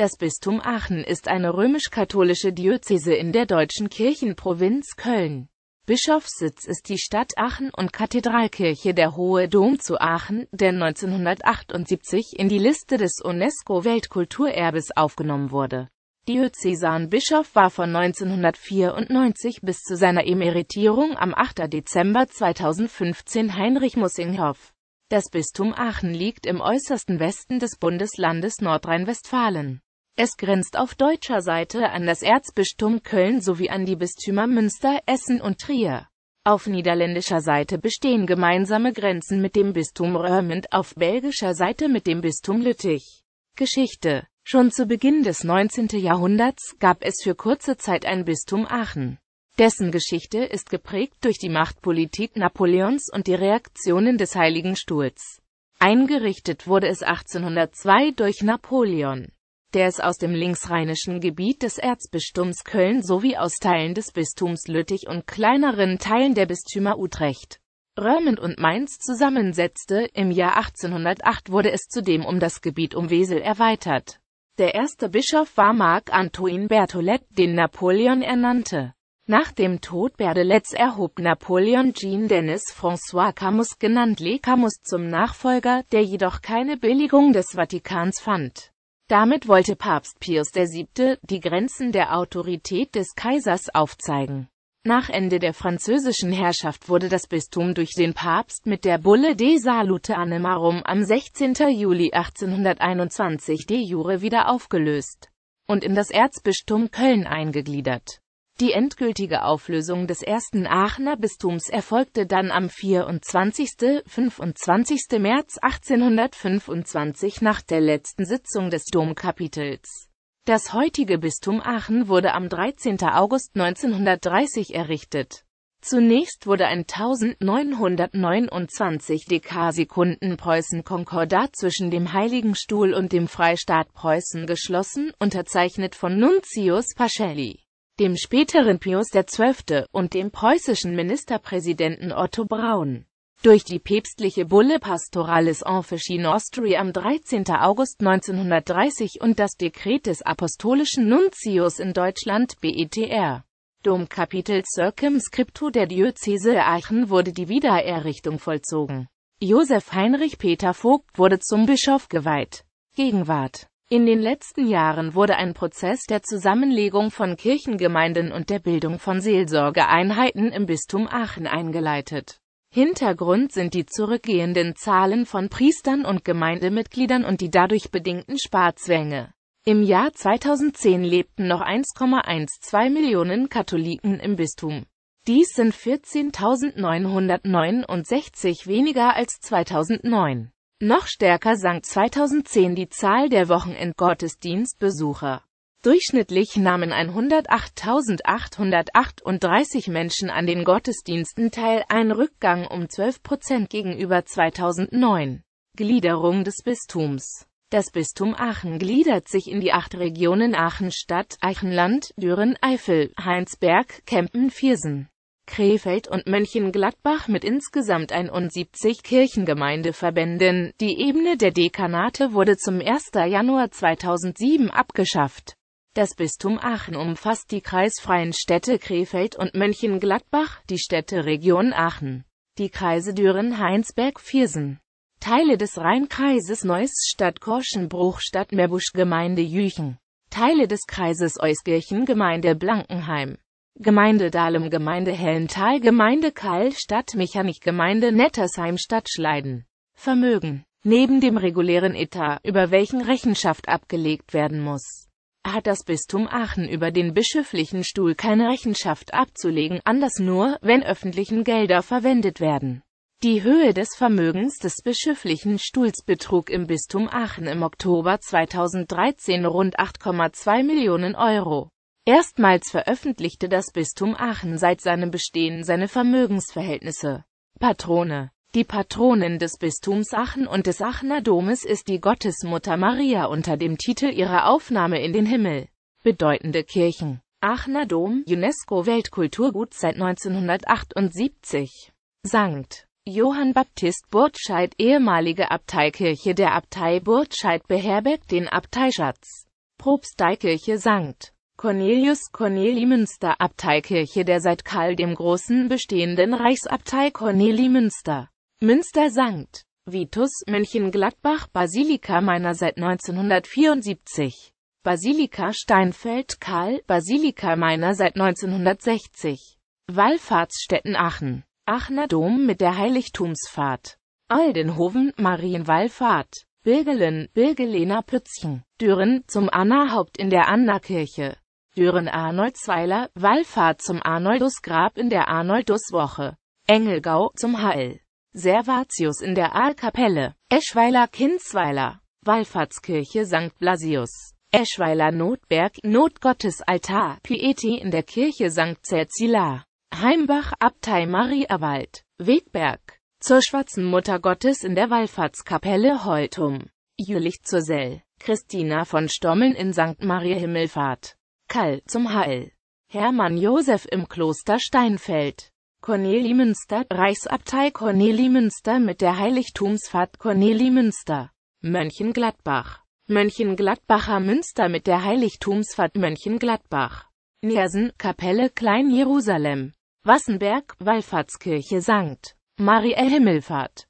Das Bistum Aachen ist eine römisch-katholische Diözese in der deutschen Kirchenprovinz Köln. Bischofssitz ist die Stadt Aachen und Kathedralkirche der Hohe Dom zu Aachen, der 1978 in die Liste des UNESCO-Weltkulturerbes aufgenommen wurde. Diözesanbischof war von 1994 bis zu seiner Emeritierung am 8. Dezember 2015 Heinrich Mussinghoff. Das Bistum Aachen liegt im äußersten Westen des Bundeslandes Nordrhein-Westfalen. Es grenzt auf deutscher Seite an das Erzbistum Köln sowie an die Bistümer Münster, Essen und Trier. Auf niederländischer Seite bestehen gemeinsame Grenzen mit dem Bistum Röhrmund, auf belgischer Seite mit dem Bistum Lüttich. Geschichte Schon zu Beginn des 19. Jahrhunderts gab es für kurze Zeit ein Bistum Aachen. Dessen Geschichte ist geprägt durch die Machtpolitik Napoleons und die Reaktionen des Heiligen Stuhls. Eingerichtet wurde es 1802 durch Napoleon der es aus dem linksrheinischen Gebiet des Erzbistums Köln sowie aus Teilen des Bistums Lüttich und kleineren Teilen der Bistümer Utrecht, Röhrmond und Mainz zusammensetzte. Im Jahr 1808 wurde es zudem um das Gebiet um Wesel erweitert. Der erste Bischof war Marc-Antoine Berthollet, den Napoleon ernannte. Nach dem Tod Berdelets erhob Napoleon Jean-Denis François Camus genannt Le Camus zum Nachfolger, der jedoch keine Billigung des Vatikans fand. Damit wollte Papst Pius VII. die Grenzen der Autorität des Kaisers aufzeigen. Nach Ende der französischen Herrschaft wurde das Bistum durch den Papst mit der Bulle de Salute Annemarum am 16. Juli 1821 de jure wieder aufgelöst und in das Erzbistum Köln eingegliedert. Die endgültige Auflösung des ersten Aachener Bistums erfolgte dann am 24. 25. März 1825 nach der letzten Sitzung des Domkapitels. Das heutige Bistum Aachen wurde am 13. August 1930 errichtet. Zunächst wurde ein 1929 Dekasekunden Preußen-Konkordat zwischen dem Heiligen Stuhl und dem Freistaat Preußen geschlossen, unterzeichnet von Nunzius Pacelli dem späteren Pius XII. und dem preußischen Ministerpräsidenten Otto Braun. Durch die päpstliche Bulle Pastoralis Enfischi Nostri am 13. August 1930 und das Dekret des Apostolischen Nuntius in Deutschland BETR. Domkapitel Circumscriptu der Diözese Aachen wurde die Wiedererrichtung vollzogen. Josef Heinrich Peter Vogt wurde zum Bischof geweiht. Gegenwart in den letzten Jahren wurde ein Prozess der Zusammenlegung von Kirchengemeinden und der Bildung von Seelsorgeeinheiten im Bistum Aachen eingeleitet. Hintergrund sind die zurückgehenden Zahlen von Priestern und Gemeindemitgliedern und die dadurch bedingten Sparzwänge. Im Jahr 2010 lebten noch 1,12 Millionen Katholiken im Bistum. Dies sind 14.969 weniger als 2009. Noch stärker sank 2010 die Zahl der Wochenendgottesdienstbesucher. Durchschnittlich nahmen 108.838 Menschen an den Gottesdiensten teil, ein Rückgang um 12 Prozent gegenüber 2009. Gliederung des Bistums Das Bistum Aachen gliedert sich in die acht Regionen Aachen-Stadt, Eichenland, Düren, Eifel, Heinsberg, Kempen, Viersen, Krefeld und Mönchengladbach mit insgesamt 71 Kirchengemeindeverbänden. Die Ebene der Dekanate wurde zum 1. Januar 2007 abgeschafft. Das Bistum Aachen umfasst die kreisfreien Städte Krefeld und Mönchengladbach, die Städteregion Aachen, die Kreise Düren, Heinsberg, Viersen, Teile des Rheinkreises Neuss, Stadt Korschenbruch, Stadt Mebusch, Gemeinde Jüchen, Teile des Kreises Euskirchen, Gemeinde Blankenheim. Gemeinde Dahlem Gemeinde Hellental Gemeinde Kall, Stadt Mechanik Gemeinde Nettersheim Stadt Schleiden Vermögen Neben dem regulären Etat, über welchen Rechenschaft abgelegt werden muss, hat das Bistum Aachen über den bischöflichen Stuhl keine Rechenschaft abzulegen, anders nur, wenn öffentlichen Gelder verwendet werden. Die Höhe des Vermögens des bischöflichen Stuhls betrug im Bistum Aachen im Oktober 2013 rund 8,2 Millionen Euro. Erstmals veröffentlichte das Bistum Aachen seit seinem Bestehen seine Vermögensverhältnisse. Patrone Die Patronin des Bistums Aachen und des Aachener Domes ist die Gottesmutter Maria unter dem Titel ihrer Aufnahme in den Himmel. Bedeutende Kirchen Aachener Dom, UNESCO-Weltkulturgut seit 1978. Sankt Johann Baptist Burtscheid ehemalige Abteikirche der Abtei Burtscheid beherbergt den Abteischatz. Propsteikirche Sankt Cornelius Corneli Münster Abteikirche der seit Karl dem Großen bestehenden Reichsabtei Corneli Münster. Münster St. Vitus Mönchengladbach Basilika Meiner seit 1974. Basilika Steinfeld Karl Basilika Meiner seit 1960. Wallfahrtsstätten Aachen. Aachener Dom mit der Heiligtumsfahrt. Aldenhoven Marienwallfahrt. Birgelen, Bilgelener Pützchen, Düren, zum Anna-Haupt in der Anna-Kirche. Sören Arnoldszweiler, Wallfahrt zum Arnoldus Grab in der Arnoldus Woche. Engelgau zum Heil, Servatius in der Aalkapelle, Eschweiler Kinsweiler. Wallfahrtskirche St. Blasius, Eschweiler Notberg, Notgottes Altar, Pieti in der Kirche St. Cäcila, Heimbach Abtei Mariawald, Wegberg, zur Schwarzen Mutter Gottes in der Wallfahrtskapelle Holtum, Jülich zur Sell, Christina von Stommeln in St. Maria Himmelfahrt. Kall zum Heil. Hermann Josef im Kloster Steinfeld. Corneli Münster, Reichsabtei Corneli Münster mit der Heiligtumsfahrt Corneli Münster. Mönchengladbach. Mönchengladbacher Münster mit der Heiligtumsfahrt Mönchengladbach. Niersen, Kapelle Klein-Jerusalem. Wassenberg, Wallfahrtskirche St. Mariä Himmelfahrt.